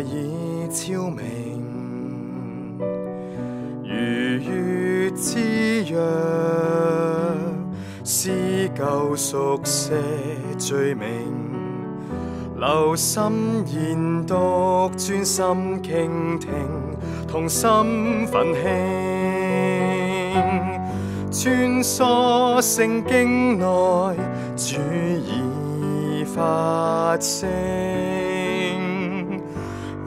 已超明，如月之约，撕旧熟写罪名，留心研读，专心倾听，同心奋兴，穿梭圣经内，主已发声。